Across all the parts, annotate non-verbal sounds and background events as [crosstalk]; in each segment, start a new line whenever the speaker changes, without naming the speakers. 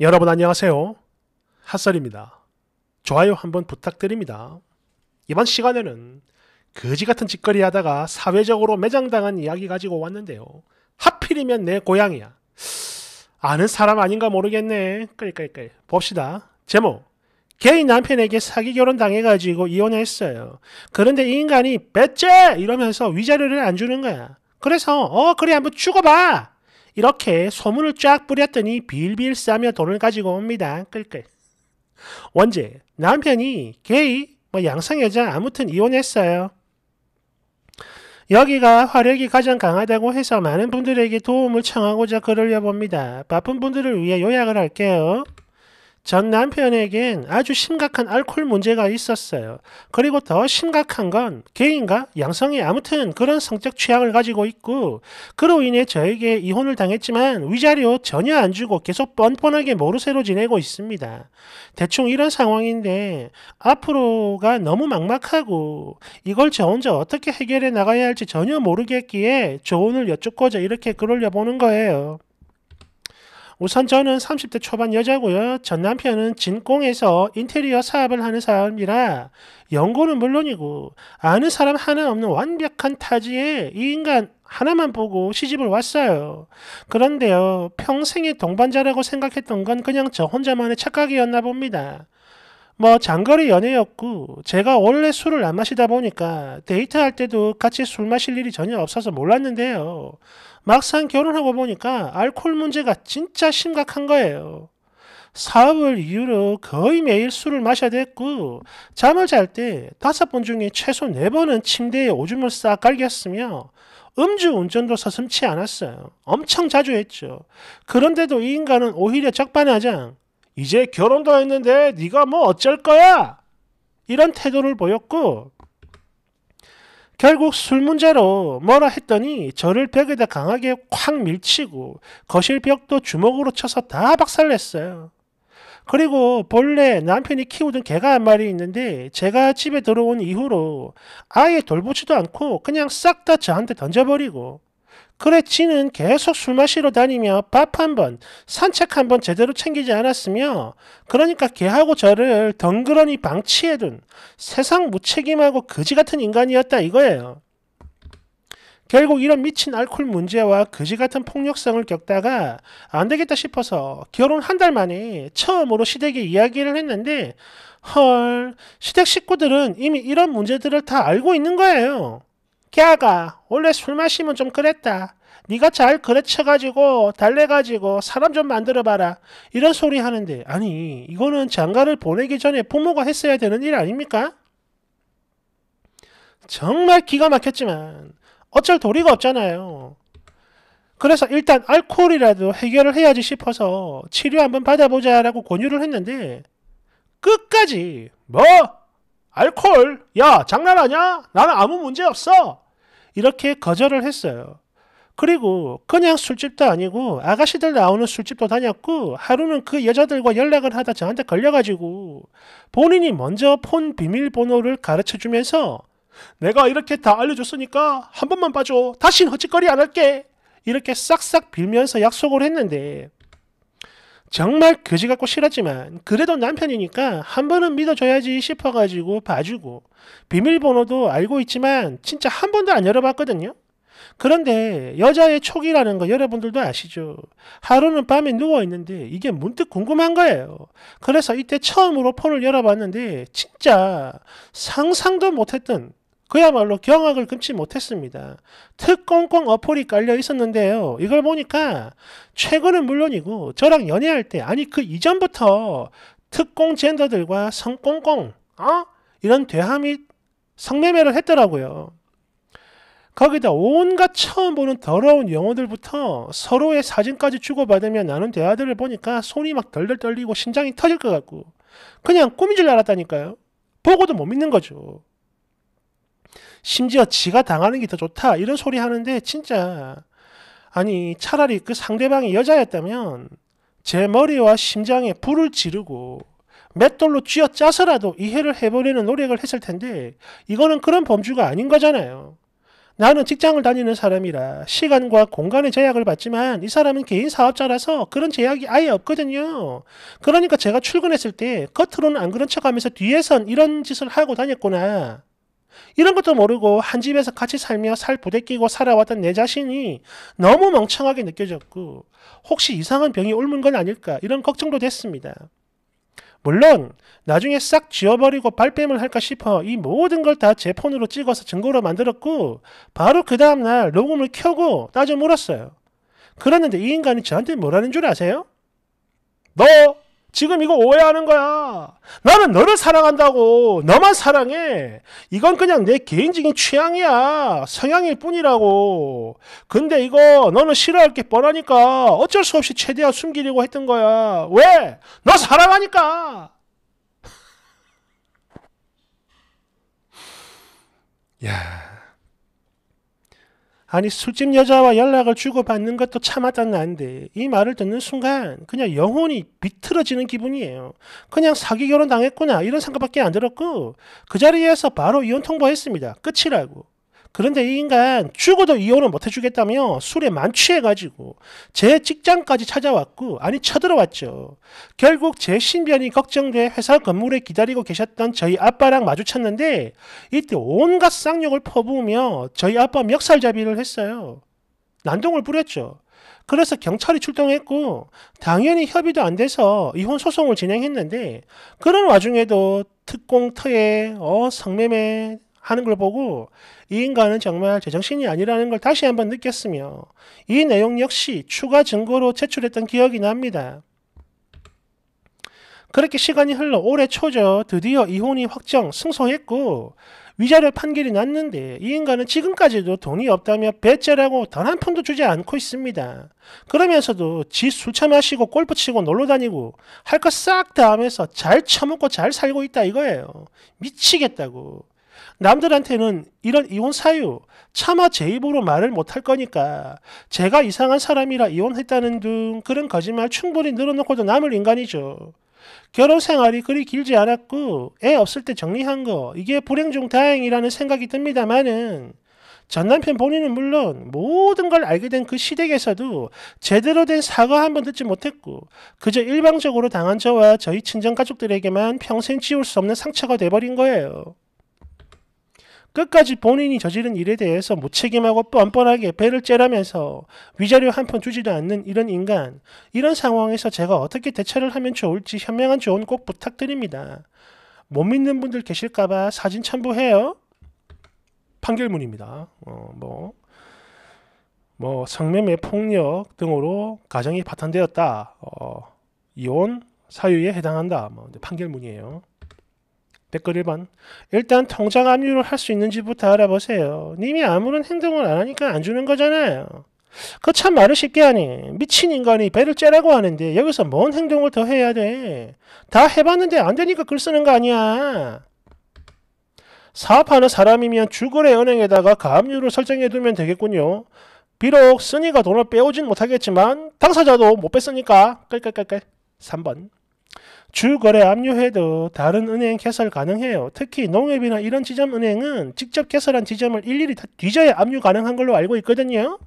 여러분 안녕하세요. 핫설입니다. 좋아요 한번 부탁드립니다. 이번 시간에는 거지 같은 짓거리 하다가 사회적으로 매장당한 이야기 가지고 왔는데요. 하필이면 내 고향이야. 아는 사람 아닌가 모르겠네. 끌끌끌. 봅시다. 제목. 개인 남편에게 사기 결혼 당해가지고 이혼했어요. 그런데 이 인간이 배째! 이러면서 위자료를 안 주는 거야. 그래서, 어, 그래, 한번 죽어봐! 이렇게 소문을 쫙 뿌렸더니 빌빌 싸며 돈을 가지고 옵니다. 끌끌. 원제 남편이 게이 뭐 양성 여자 아무튼 이혼했어요. 여기가 화력이 가장 강하다고 해서 많은 분들에게 도움을 청하고자 글을 여봅니다. 바쁜 분들을 위해 요약을 할게요. 전 남편에겐 아주 심각한 알코올 문제가 있었어요. 그리고 더 심각한 건 개인과 양성이 아무튼 그런 성적 취향을 가지고 있고 그로 인해 저에게 이혼을 당했지만 위자료 전혀 안 주고 계속 뻔뻔하게 모르쇠로 지내고 있습니다. 대충 이런 상황인데 앞으로가 너무 막막하고 이걸 저 혼자 어떻게 해결해 나가야 할지 전혀 모르겠기에 조언을 여쭙고자 이렇게 글 올려보는 거예요. 우선 저는 30대 초반 여자고요. 전 남편은 진공에서 인테리어 사업을 하는 사람이라 연고는 물론이고 아는 사람 하나 없는 완벽한 타지에 이 인간 하나만 보고 시집을 왔어요. 그런데요, 평생의 동반자라고 생각했던 건 그냥 저 혼자만의 착각이었나 봅니다. 뭐 장거리 연애였고 제가 원래 술을 안 마시다 보니까 데이트할 때도 같이 술 마실 일이 전혀 없어서 몰랐는데요. 막상 결혼하고 보니까 알코올 문제가 진짜 심각한 거예요. 사업을 이유로 거의 매일 술을 마셔야 됐고 잠을 잘 때 다섯 번 중에 최소 네 번은 침대에 오줌을 싹 깔겼으며 음주운전도 서슴치 않았어요. 엄청 자주 했죠. 그런데도 이 인간은 오히려 적반하장 이제 결혼도 했는데 네가 뭐 어쩔 거야? 이런 태도를 보였고 결국 술 문제로 뭐라 했더니 저를 벽에다 강하게 쾅 밀치고 거실 벽도 주먹으로 쳐서 다 박살냈어요. 그리고 본래 남편이 키우던 개가 한 마리 있는데 제가 집에 들어온 이후로 아예 돌보지도 않고 그냥 싹 다 저한테 던져버리고 그래 지는 계속 술 마시러 다니며 밥 한 번, 산책 한 번 제대로 챙기지 않았으며 그러니까 걔하고 저를 덩그러니 방치해둔 세상 무책임하고 거지 같은 인간이었다 이거예요. 결국 이런 미친 알콜 문제와 거지 같은 폭력성을 겪다가 안 되겠다 싶어서 결혼 한 달 만에 처음으로 시댁에 이야기를 했는데 헐 시댁 식구들은 이미 이런 문제들을 다 알고 있는 거예요. 걔가 원래 술 마시면 좀 그랬다. 네가 잘 그래쳐가지고 달래가지고 사람 좀 만들어봐라. 이런 소리 하는데 아니 이거는 장가를 보내기 전에 부모가 했어야 되는 일 아닙니까? 정말 기가 막혔지만 어쩔 도리가 없잖아요. 그래서 일단 알코올이라도 해결을 해야지 싶어서 치료 한번 받아보자라고 권유를 했는데 끝까지 뭐 알콜, 야, 장난하냐? 나는 아무 문제 없어. 이렇게 거절을 했어요. 그리고 그냥 술집도 아니고 아가씨들 나오는 술집도 다녔고 하루는 그 여자들과 연락을 하다 저한테 걸려가지고 본인이 먼저 폰 비밀번호를 가르쳐주면서 내가 이렇게 다 알려줬으니까 한 번만 봐줘. 다신 헛짓거리 안 할게. 이렇게 싹싹 빌면서 약속을 했는데 정말 거지 같고 싫었지만 그래도 남편이니까 한 번은 믿어줘야지 싶어가지고 봐주고 비밀번호도 알고 있지만 진짜 한 번도 안 열어봤거든요. 그런데 여자의 촉이라는 거 여러분들도 아시죠? 하루는 밤에 누워있는데 이게 문득 궁금한 거예요. 그래서 이때 처음으로 폰을 열어봤는데 진짜 상상도 못했던 그야말로 경악을 금치 못했습니다. 특공공 어플이 깔려 있었는데요. 이걸 보니까 최근은 물론이고 저랑 연애할 때 아니 그 이전부터 특공 젠더들과 성공공 어? 이런 대화 및 성매매를 했더라고요. 거기다 온갖 처음 보는 더러운 영어들부터 서로의 사진까지 주고받으며 나눈 대화들을 보니까 손이 막 덜덜 떨리고 심장이 터질 것 같고 그냥 꿈인 줄 알았다니까요. 보고도 못 믿는 거죠. 심지어 지가 당하는 게 더 좋다 이런 소리 하는데 진짜 아니 차라리 그 상대방이 여자였다면 제 머리와 심장에 불을 지르고 맷돌로 쥐어짜서라도 이해를 해버리는 노력을 했을 텐데 이거는 그런 범주가 아닌 거잖아요. 나는 직장을 다니는 사람이라 시간과 공간의 제약을 받지만 이 사람은 개인 사업자라서 그런 제약이 아예 없거든요. 그러니까 제가 출근했을 때 겉으로는 안 그런 척하면서 뒤에선 이런 짓을 하고 다녔구나. 이런 것도 모르고 한 집에서 같이 살며 살 부대끼고 살아왔던 내 자신이 너무 멍청하게 느껴졌고 혹시 이상한 병이 옮은 건 아닐까 이런 걱정도 됐습니다. 물론 나중에 싹 지워버리고 발뺌을 할까 싶어 이 모든 걸 다 제 폰으로 찍어서 증거로 만들었고 바로 그 다음날 녹음을 켜고 따져 물었어요. 그랬는데 이 인간이 저한테 뭐라는 줄 아세요? 너 지금 이거 오해하는 거야. 나는 너를 사랑한다고. 너만 사랑해. 이건 그냥 내 개인적인 취향이야. 성향일 뿐이라고. 근데 이거 너는 싫어할 게 뻔하니까 어쩔 수 없이 최대한 숨기려고 했던 거야. 왜? 너 사랑하니까. [laughs] 야. 아니 술집 여자와 연락을 주고받는 것도 참았다는데이 말을 듣는 순간 그냥 영혼이 비틀어지는 기분이에요. 그냥 사기 결혼 당했구나 이런 생각밖에 안 들었고 그 자리에서 바로 이혼 통보했습니다. 끝이라고. 그런데 이 인간 죽어도 이혼을 못 해주겠다며 술에 만취해가지고 제 직장까지 찾아왔고 아니 쳐들어왔죠. 결국 제 신변이 걱정돼 회사 건물에 기다리고 계셨던 저희 아빠랑 마주쳤는데 이때 온갖 쌍욕을 퍼부으며 저희 아빠 멱살잡이를 했어요. 난동을 부렸죠 그래서 경찰이 출동했고 당연히 협의도 안 돼서 이혼 소송을 진행했는데 그런 와중에도 특공터에 어 성매매 하는 걸 보고 이 인간은 정말 제정신이 아니라는 걸 다시 한번 느꼈으며 이 내용 역시 추가 증거로 제출했던 기억이 납니다. 그렇게 시간이 흘러 올해 초죠. 드디어 이혼이 확정, 승소했고 위자료 판결이 났는데 이 인간은 지금까지도 돈이 없다며 배째라고 단 한 푼도 주지 않고 있습니다. 그러면서도 지술차 마시고 골프 치고 놀러 다니고 할 것 싹 다 하면서 잘 처먹고 잘 살고 있다 이거예요. 미치겠다고. 남들한테는 이런 이혼 사유 차마 제 입으로 말을 못할 거니까 제가 이상한 사람이라 이혼했다는 등 그런 거짓말 충분히 늘어놓고도 남을 인간이죠. 결혼 생활이 그리 길지 않았고 애 없을 때 정리한 거 이게 불행 중 다행이라는 생각이 듭니다만은 전 남편 본인은 물론 모든 걸 알게 된 그 시댁에서도 제대로 된 사과 한 번 듣지 못했고 그저 일방적으로 당한 저와 저희 친정 가족들에게만 평생 지울 수 없는 상처가 돼버린 거예요. 끝까지 본인이 저지른 일에 대해서 무책임하고 뻔뻔하게 배를 째라면서 위자료 한 푼 주지도 않는 이런 인간, 이런 상황에서 제가 어떻게 대처를 하면 좋을지 현명한 조언 꼭 부탁드립니다. 못 믿는 분들 계실까봐 사진 첨부해요. 판결문입니다. 어, 뭐, 뭐, 성매매 폭력 등으로 가정이 파탄되었다. 어, 이혼 사유에 해당한다. 뭐, 판결문이에요. 댓글 1번. 일단 통장 압류를 할 수 있는지부터 알아보세요. 님이 아무런 행동을 안 하니까 안 주는 거잖아요. 그 참 말을 쉽게 하니. 미친 인간이 배를 째라고 하는데 여기서 뭔 행동을 더 해야 돼. 다 해봤는데 안 되니까 글 쓰는 거 아니야. 사업하는 사람이면 주거래 은행에다가 가압류를 그 설정해두면 되겠군요. 비록 쓰니가 돈을 빼오진 못하겠지만 당사자도 못 뺐으니까 깔깔깔깔 3번 주거래 압류해도 다른 은행 개설 가능해요. 특히 농협이나 이런 지점 은행은 직접 개설한 지점을 일일이 다 뒤져야 압류 가능한 걸로 알고 있거든요.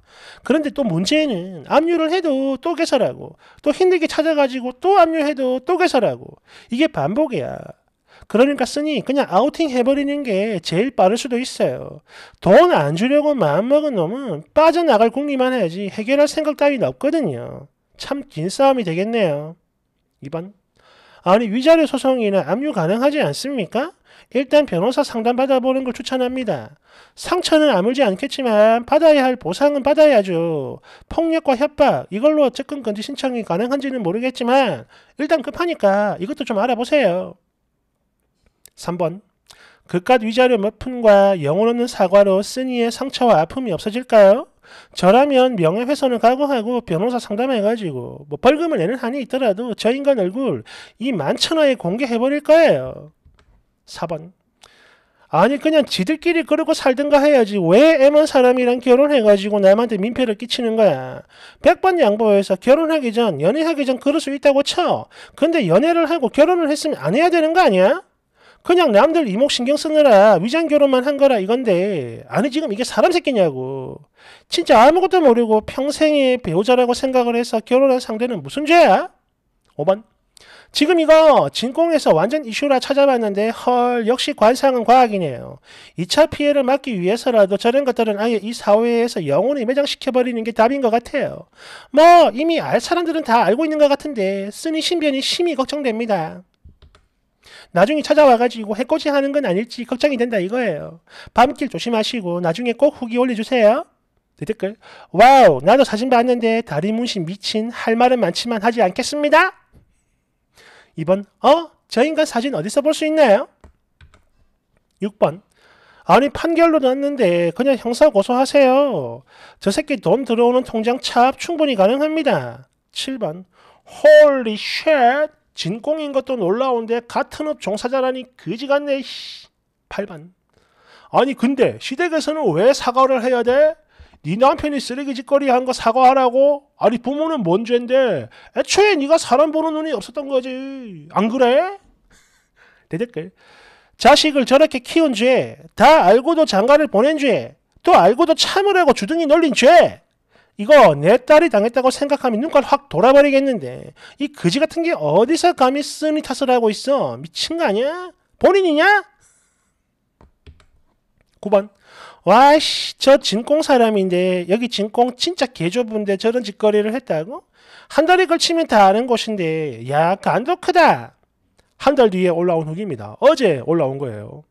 그런데 또 문제는 압류를 해도 또 개설하고 또 힘들게 찾아가지고 또 압류해도 또 개설하고 이게 반복이야. 그러니까 쓰니 그냥 아우팅 해버리는 게 제일 빠를 수도 있어요. 돈 안 주려고 마음먹은 놈은 빠져나갈 궁리만 해야지 해결할 생각 따윈 없거든요. 참 긴 싸움이 되겠네요. 2번 아니 위자료 소송이나 압류 가능하지 않습니까? 일단 변호사 상담 받아보는 걸 추천합니다. 상처는 아물지 않겠지만 받아야 할 보상은 받아야죠. 폭력과 협박 이걸로 어쨌건 건지 신청이 가능한지는 모르겠지만 일단 급하니까 이것도 좀 알아보세요. 3번 그깟 위자료 몇 푼과 영혼 없는 사과로 쓰니의 상처와 아픔이 없어질까요? 저라면 명예훼손을 각오하고 변호사 상담해가지고 뭐 벌금을 내는 한이 있더라도 저 인간 얼굴 이 만천하에 공개해버릴 거예요. 4번 아니 그냥 지들끼리 그러고 살든가 해야지 왜 애만 사람이랑 결혼해가지고 남한테 민폐를 끼치는 거야. 100번 양보해서 결혼하기 전 연애하기 전 그럴 수 있다고 쳐. 근데 연애를 하고 결혼을 했으면 안 해야 되는 거 아니야? 그냥 남들 이목 신경 쓰느라 위장 결혼만 한 거라 이건데 아니 지금 이게 사람 새끼냐고 진짜 아무것도 모르고 평생의 배우자라고 생각을 해서 결혼한 상대는 무슨 죄야? 5번 지금 이거 진공에서 완전 이슈라 찾아봤는데 헐 역시 관상은 과학이네요. 2차 피해를 막기 위해서라도 저런 것들은 아예 이 사회에서 영혼을 매장시켜버리는 게 답인 것 같아요. 뭐 이미 알 사람들은 다 알고 있는 것 같은데 쓰니 신변이 심히 걱정됩니다. 나중에 찾아와가지고 해코지 하는 건 아닐지 걱정이 된다 이거예요. 밤길 조심하시고 나중에 꼭 후기 올려주세요. 네, 댓글 와우 나도 사진 봤는데 다리 문신 미친 할 말은 많지만 하지 않겠습니다. 2번 어? 저 인간 사진 어디서 볼 수 있나요? 6번 아니 판결로 났는데 그냥 형사 고소하세요. 저 새끼 돈 들어오는 통장 차압 충분히 가능합니다. 7번 홀리 쉣 진공인 것도 놀라운데 같은 업 종사자라니 그지 같네. 8반 아니 근데 시댁에서는 왜 사과를 해야 돼? 네 남편이 쓰레기 짓거리 한 거 사과하라고? 아니 부모는 뭔 죄인데 애초에 네가 사람 보는 눈이 없었던 거지. 안 그래? 대댓글. 자식을 저렇게 키운 죄, 다 알고도 장가를 보낸 죄, 또 알고도 참으려고 주둥이 널린 죄. 이거 내 딸이 당했다고 생각하면 눈깔 확 돌아버리겠는데 이 그지 같은 게 어디서 감히 쓰니 탓을 하고 있어 미친 거 아니야? 본인이냐? 9번 와씨 저 진공 사람인데 여기 진공 진짜 개조부인데 저런 짓거리를 했다고? 한 달이 걸치면 다 아는 곳인데 야 간도 크다 한 달 뒤에 올라온 후기입니다 어제 올라온 거예요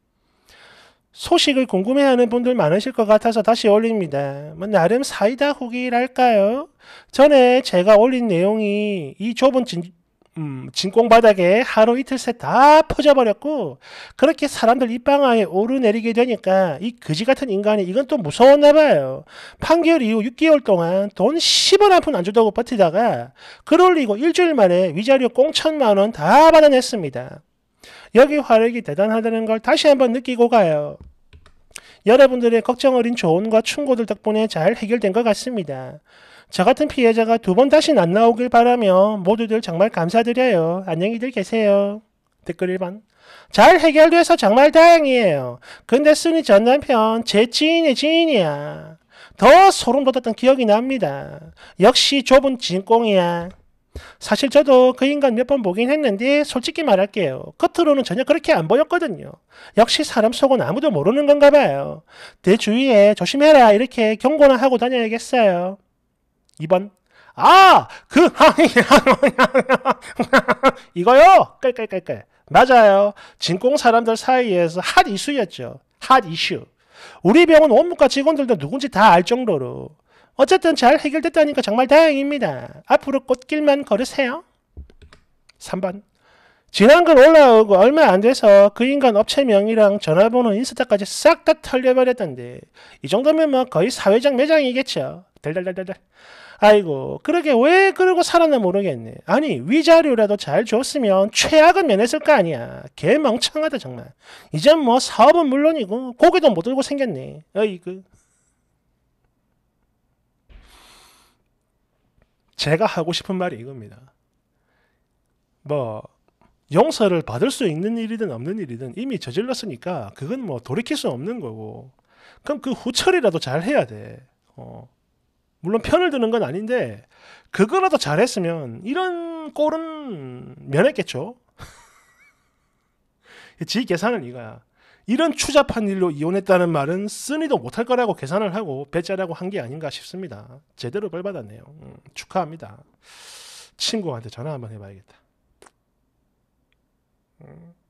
소식을 궁금해하는 분들 많으실 것 같아서 다시 올립니다. 뭐 나름 사이다 후기랄까요? 전에 제가 올린 내용이 이 좁은 진, 음, 진공 바닥에 하루 이틀 새 다 퍼져버렸고 그렇게 사람들 입방아에 오르내리게 되니까 이 그지 같은 인간이 이건 또 무서웠나 봐요. 판결 이후 6개월 동안 돈 10원 한 푼 안 주다고 버티다가 글 올리고 일주일 만에 위자료 꽁천만 원 다 받아냈습니다. 여기 화력이 대단하다는 걸 다시 한번 느끼고 가요. 여러분들의 걱정 어린 조언과 충고들 덕분에 잘 해결된 것 같습니다. 저 같은 피해자가 두 번 다시 안 나오길 바라며 모두들 정말 감사드려요. 안녕히들 계세요. 댓글 1번. 잘 해결돼서 정말 다행이에요. 근데 쓰니 전 남편 제 지인의 지인이야. 더 소름 돋았던 기억이 납니다. 역시 좁은 진공이야. 사실 저도 그 인간 몇 번 보긴 했는데 솔직히 말할게요. 겉으로는 전혀 그렇게 안 보였거든요. 역시 사람 속은 아무도 모르는 건가 봐요. 내 주위에 조심해라 이렇게 경고나 하고 다녀야겠어요. 2번 아! 그 [laughs] 이거요! 깔깔깔깔 맞아요. 진공 사람들 사이에서 핫 이슈였죠. 핫 이슈. 우리 병원 원무과 직원들도 누군지 다 알 정도로 어쨌든 잘 해결됐다니까 정말 다행입니다. 앞으로 꽃길만 걸으세요. 3번 지난 걸 올라오고 얼마 안 돼서 그 인간 업체명이랑 전화번호 인스타까지 싹 다 털려버렸던데 이 정도면 뭐 거의 사회적 매장이겠죠. 달달달달달. 아이고 그러게 왜 그러고 살았나 모르겠네. 아니 위자료라도 잘 줬으면 최악은 면했을 거 아니야. 개 멍청하다 정말. 이젠 뭐 사업은 물론이고 고개도 못 들고 생겼네. 어이그. 제가 하고 싶은 말이 이겁니다. 뭐 용서를 받을 수 있는 일이든 없는 일이든 이미 저질렀으니까 그건 뭐 돌이킬 수 없는 거고 그럼 그 후처리라도 잘 해야 돼. 어. 물론 편을 드는 건 아닌데 그거라도 잘했으면 이런 꼴은 면했겠죠. [laughs] 지 계산은 이거야. 이런 추잡한 일로 이혼했다는 말은 쓰니도 못할 거라고 계산을 하고 배째라고 한 게 아닌가 싶습니다. 제대로 벌 받았네요. 음, 축하합니다. 친구한테 전화 한번 해봐야겠다. 음.